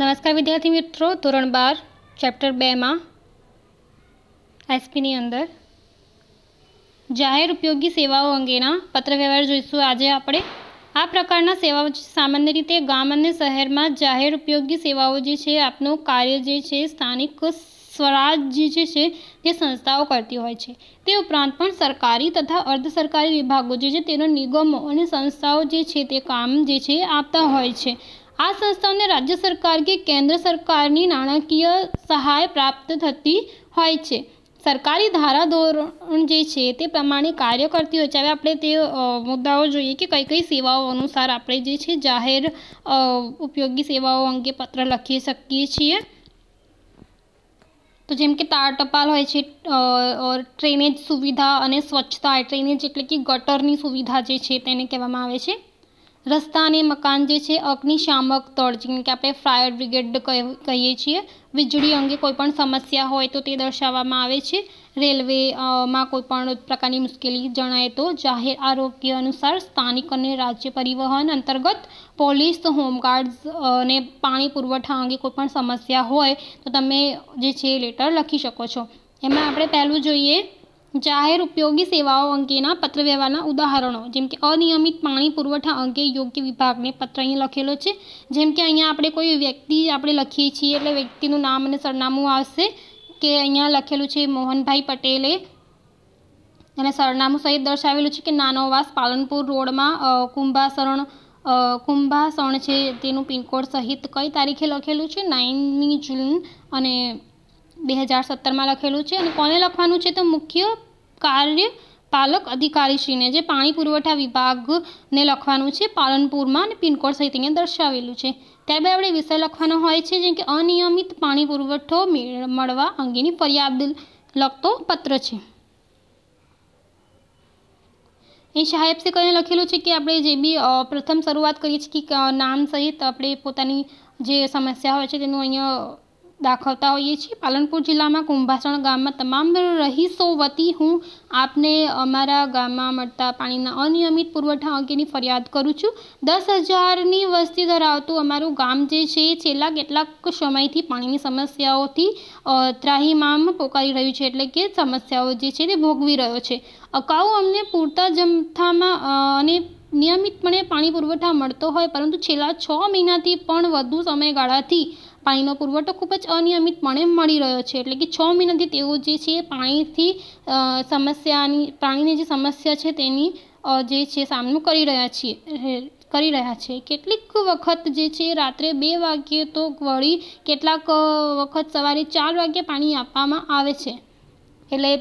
નમસ્કાર વિદ્યાર્થી મિત્રો ધોરણ બાર ચેપ્ટર બેમાં એસપીની અંદર જાહેર ઉપયોગી સેવાઓ અંગેના પત્રવ્યવહાર જોઈશું આજે આપણે આ પ્રકારના સેવાઓ સામાન્ય રીતે ગામ અને શહેરમાં જાહેર ઉપયોગી સેવાઓ જે છે આપનું કાર્ય જે છે સ્થાનિક સ્વરાજ જે છે તે સંસ્થાઓ કરતી હોય છે તે ઉપરાંત પણ સરકારી તથા અર્ધ સરકારી વિભાગો જે છે તેનો નિગમો અને સંસ્થાઓ જે છે તે કામ જે છે આપતા હોય છે આ સંસ્થાઓને રાજ્ય સરકાર કે કેન્દ્ર સરકારની નાણાકીય સહાય પ્રાપ્ત થતી હોય છે સરકારી ધારાધોરણ જે છે તે પ્રમાણે કાર્ય કરતી હોય છે હવે આપણે તે મુદ્દાઓ જોઈએ કે કઈ કઈ સેવાઓ અનુસાર આપણે જે છે જાહેર ઉપયોગી સેવાઓ અંગે પત્ર લખી શકીએ છીએ તો જેમ કે તાર ટપાલ હોય છે ડ્રેનેજ સુવિધા અને સ્વચ્છતા ડ્રેનેજ એટલે કે ગટરની સુવિધા જે છે તેને કહેવામાં આવે છે રસ્તા અને મકાન જે છે અગ્નિશામક દળ જેમ કે આપણે ફાયર બ્રિગેડ કહીએ છીએ વીજળી અંગે કોઈપણ સમસ્યા હોય તો તે દર્શાવવામાં આવે છે રેલવે રેલવેમાં કોઈપણ પ્રકારની મુશ્કેલી જણાય તો જાહેર આરોગ્ય અનુસાર સ્થાનિક અને રાજ્ય પરિવહન અંતર્ગત પોલીસ હોમગાર્ડ્સ અને પાણી પુરવઠા અંગે કોઈપણ સમસ્યા હોય તો તમે જે છે લેટર લખી શકો છો એમાં આપણે પહેલું જોઈએ જાહેર ઉપયોગી સેવાઓ અંગેના પત્ર વ્યવહારના ઉદાહરણો જેમ કે અનિયમિત પાણી પુરવઠા અંગે યોગ વિભાગને પત્ર અહીં લખેલો છે જેમ કે અહીંયા આપણે કોઈ વ્યક્તિ આપણે લખીએ છીએ એટલે વ્યક્તિનું નામ અને સરનામું આવશે કે અહીંયા લખેલું છે મોહનભાઈ પટેલ અને સરનામું સહીત દર્શાવેલું છે કે નાનોવાસ પાલનપુર રોડમાં કુંભા સરણ કુંભા સરણ છે તેનું પિંકોડ સહિત કઈ તારીખે લખેલું છે 9મી જૂન અને બે હજાર સત્તરમાં લખેલું છે અને કોને લખવાનું છે તો મુખ્ય કાર્ય પાલક અધિકારીશ્રીને જે પાણી પુરવઠા વિભાગને લખવાનું છે પાલનપુરમાં અને પિનકોડ સહિત અહીંયા દર્શાવેલું છે ત્યારબાદ આપણે વિષય લખવાનો હોય છે જેમ કે અનિયમિત પાણી પુરવઠો મળવા અંગેની ફરિયાદ લખતો પત્ર છે એ સાહેબસે કહીને લખેલું છે કે આપણે જે બી પ્રથમ શરૂઆત કરીએ છીએ કે નામ સહિત આપણે પોતાની જે સમસ્યા હોય છે તેનું અહીંયા દાખવતા હોઈએ છીએ પાલનપુર જિલ્લામાં કુંભાસણ ગામમાં તમામ રહીશો વતી હું આપને અમારા ગામમાં મળતા પાણીના અનિયમિત પુરવઠા અંગેની ફરિયાદ કરું છું દસ હજારની વસ્તી ધરાવતું અમારું ગામ જે છે છેલ્લા કેટલાક સમયથી પાણીની સમસ્યાઓથી ત્રાહીમામ પોકારી રહ્યું છે એટલે કે સમસ્યાઓ જે છે તે ભોગવી રહ્યો છે અગાઉ અમને પૂરતા જમથામાં અને નિયમિતપણે પાણી પુરવઠા મળતો હોય પરંતુ છેલ્લા છ મહિનાથી પણ વધુ સમયગાળાથી પાણીનો પુરવઠો ખૂબ જ અનિયમિતપણે મળી રહ્યો છે એટલે કે છ મહિનાથી તેઓ જે છે પાણીથી સમસ્યાની પાણીની જે સમસ્યા છે તેની જે છે સામનો કરી રહ્યા છીએ કરી રહ્યા છે કેટલીક વખત જે છે રાત્રે બે વાગ્યે તો વળી કેટલાક વખત સવારે ચાર વાગ્યે પાણી આપવામાં આવે છે એટલે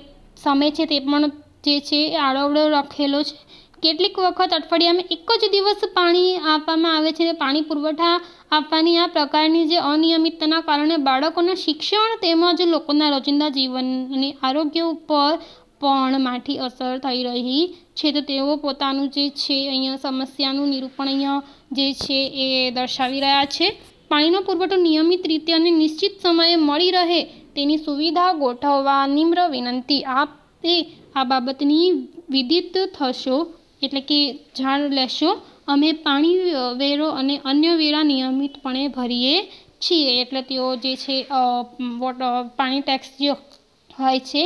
સમય છે તે પણ જે છે આડવડો રાખેલો છે કેટલીક વખત અઠવાડિયામાં એક જ દિવસ પાણી આપવામાં આવે છે પાણી પુરવઠા આપવાની આ પ્રકારની જે અનિયમિતતાના કારણે બાળકોના શિક્ષણ તેમજ લોકોના રોજિંદા જીવન અને આરોગ્ય ઉપર પણ માઠી અસર થઈ રહી છે તો તેઓ પોતાનું જે છે અહીંયા સમસ્યાનું નિરૂપણ અહીંયા જે છે એ દર્શાવી રહ્યા છે પાણીનો પુરવઠો નિયમિત રીતે અને નિશ્ચિત સમયે મળી રહે તેની સુવિધા ગોઠવવા નિમ્ર વિનંતી આપે આ બાબતની વિદિત થશો એટલે કે જાણ લેશો અમે પાણી વેરો અને અન્ય વેરા નિયમિતપણે ભરીએ છીએ એટલે તેઓ જે છે પાણી ટેક્સ જે હોય છે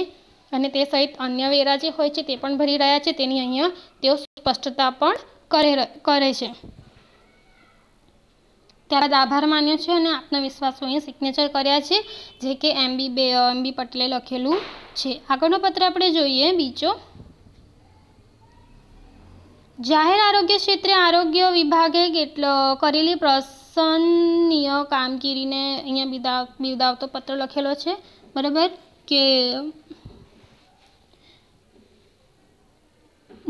અને તે સહિત અન્ય વેરા જે હોય છે તે પણ ભરી રહ્યા છે તેની અહીંયા તેઓ સ્પષ્ટતા પણ કરે કરે છે ત્યારબાદ આભાર માન્યો છે અને આપના વિશ્વાસો અહીંયા સિગ્નેચર કર્યા છે જે કે એમબી બે એમબી પટેલે લખેલું છે આગળનો પત્ર આપણે જોઈએ બીજો જાહેર આરોગ્ય ક્ષેત્રે આરોગ્ય વિભાગે કેટલો કરેલી પ્રસન્નીય કામગીરીને અહીંયા બિદાવ બિરદાવતો પત્ર લખેલો છે બરાબર કે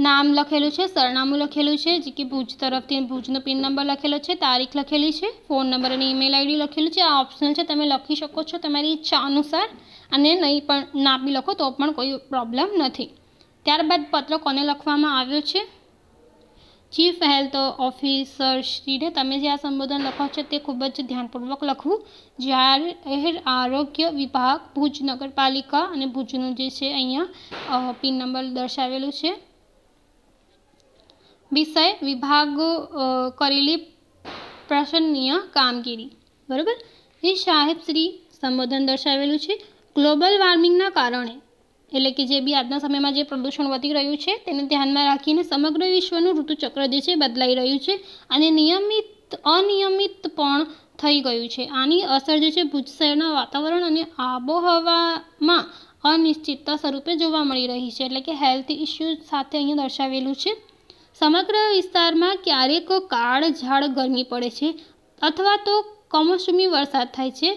નામ લખેલું છે સરનામું લખેલું છે જે કે ભુજ તરફથી ભુજનો પિન નંબર લખેલો છે તારીખ લખેલી છે ફોન નંબર અને ઈમેલ આઈડી લખેલું છે આ ઓપ્શનલ છે તમે લખી શકો છો તમારી ઈચ્છા અનુસાર અને નહીં પણ ના બી લખો તો પણ કોઈ પ્રોબ્લેમ નથી ત્યારબાદ પત્ર કોને લખવામાં આવ્યો છે ચીફ હેલ્થ ઓફિસર શ્રીને તમે જે આ સંબોધન લખો છો તે ખૂબ જ ધ્યાનપૂર્વક લખવું જ્યારે આરોગ્ય વિભાગ ભુજ નગરપાલિકા અને ભુજનું જે છે અહીંયા પિન નંબર દર્શાવેલું છે વિષય વિભાગ કરેલી પ્રશંસનીય કામગીરી બરાબર એ સાહેબ શ્રી સંબોધન દર્શાવેલું છે ગ્લોબલ વોર્મિંગના કારણે એટલે કે જે બી આજના સમયમાં જે પ્રદૂષણ વધી રહ્યું છે તેને ધ્યાનમાં રાખીને સમગ્ર વિશ્વનું ઋતુચક્ર જે છે બદલાઈ રહ્યું છે અને નિયમિત અનિયમિત પણ થઈ ગયું છે આની અસર જે છે ભુજ શહેરના વાતાવરણ અને આબોહવામાં અનિશ્ચિતતા સ્વરૂપે જોવા મળી રહી છે એટલે કે હેલ્થ ઇસ્યુ સાથે અહીંયા દર્શાવેલું છે સમગ્ર વિસ્તારમાં ક્યારેક કાળ ઝાડ ગરમી પડે છે અથવા તો કમોસમી વરસાદ થાય છે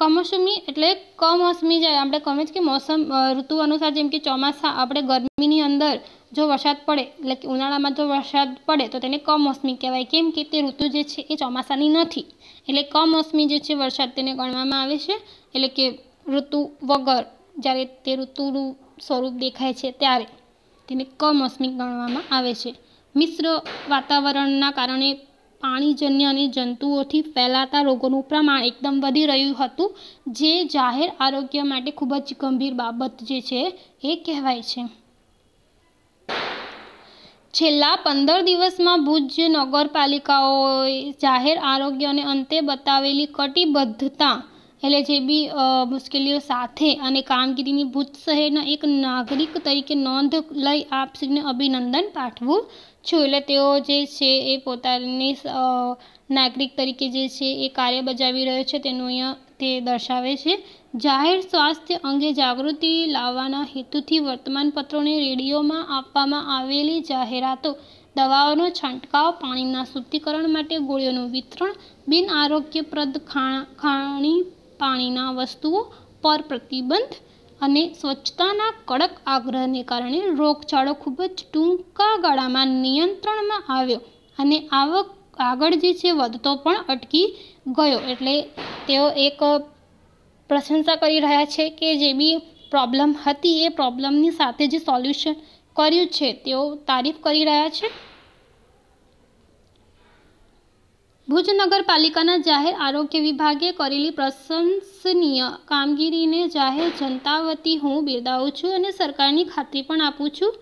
કમોસમી એટલે કમોસમી જાય આપણે કમે છે કે મોસમ ઋતુ અનુસાર જેમ કે ચોમાસા આપણે ગરમીની અંદર જો વરસાદ પડે એટલે કે ઉનાળામાં જો વરસાદ પડે તો તેને કમોસમી કહેવાય કેમ કે તે ઋતુ જે છે એ ચોમાસાની નથી એટલે કમોસમી જે છે વરસાદ તેને ગણવામાં આવે છે એટલે કે ઋતુ વગર જ્યારે તે ઋતુનું સ્વરૂપ દેખાય છે ત્યારે તેને કમોસમી ગણવામાં આવે છે મિશ્ર વાતાવરણના કારણે પાણીજન્ય અને જંતુઓથી ફેલાતા રોગોનું પ્રમાણ એકદમ વધી રહ્યું હતું જે જાહેર આરોગ્ય માટે ખૂબ જ ગંભીર બાબત જે છે એ કહેવાય છે છેલ્લા પંદર દિવસમાં ભુજ નગરપાલિકાઓએ જાહેર આરોગ્યને અંતે બતાવેલી કટિબદ્ધતા એટલે જે બી મુશ્કેલીઓ સાથે અને કામગીરીની ભૂત શહેરના એક નાગરિક તરીકે નોંધ લઈ આપ અભિનંદન પાઠવું છું એટલે તેઓ જે છે એ પોતાની નાગરિક તરીકે જે છે એ કાર્ય બજાવી રહ્યો છે તેનું અહીંયા તે દર્શાવે છે જાહેર સ્વાસ્થ્ય અંગે જાગૃતિ લાવવાના હેતુથી વર્તમાનપત્રોને રેડિયોમાં આપવામાં આવેલી જાહેરાતો દવાઓનો છંટકાવ પાણીના શુદ્ધિકરણ માટે ગોળીઓનું વિતરણ બિન આરોગ્યપ્રદ ખાણી પાણીના વસ્તુઓ પર પ્રતિબંધ અને સ્વચ્છતાના કડક આગ્રહને કારણે રોગચાળો ખૂબ જ ટૂંકા ગાળામાં નિયંત્રણમાં આવ્યો અને આવક આગળ જે છે વધતો પણ અટકી ગયો એટલે તેઓ એક પ્રશંસા કરી રહ્યા છે કે જે બી પ્રોબ્લમ હતી એ પ્રોબ્લેમની સાથે જે સોલ્યુશન કર્યું છે તેઓ તારીફ કરી રહ્યા છે ભુજ નગરપાલિકાના જાહેર આરોગ્ય વિભાગે કરેલી પ્રશંસનીય કામગીરીને જાહેર જનતા વતી હું બિરદાવું છું અને સરકારની ખાતરી પણ આપું છું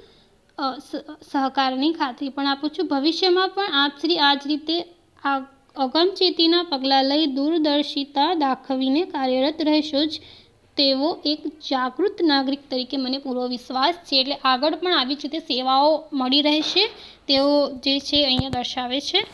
સહકારની ખાતરી પણ આપું છું ભવિષ્યમાં પણ આપશ્રી આ જ રીતે અગમચેતીના પગલાં લઈ દૂરદર્શિતા દાખવીને કાર્યરત રહેશો જ તેવો એક જાગૃત નાગરિક તરીકે મને પૂરો વિશ્વાસ છે એટલે આગળ પણ આવી જ રીતે સેવાઓ મળી રહેશે તેઓ જે છે અહીંયા દર્શાવે છે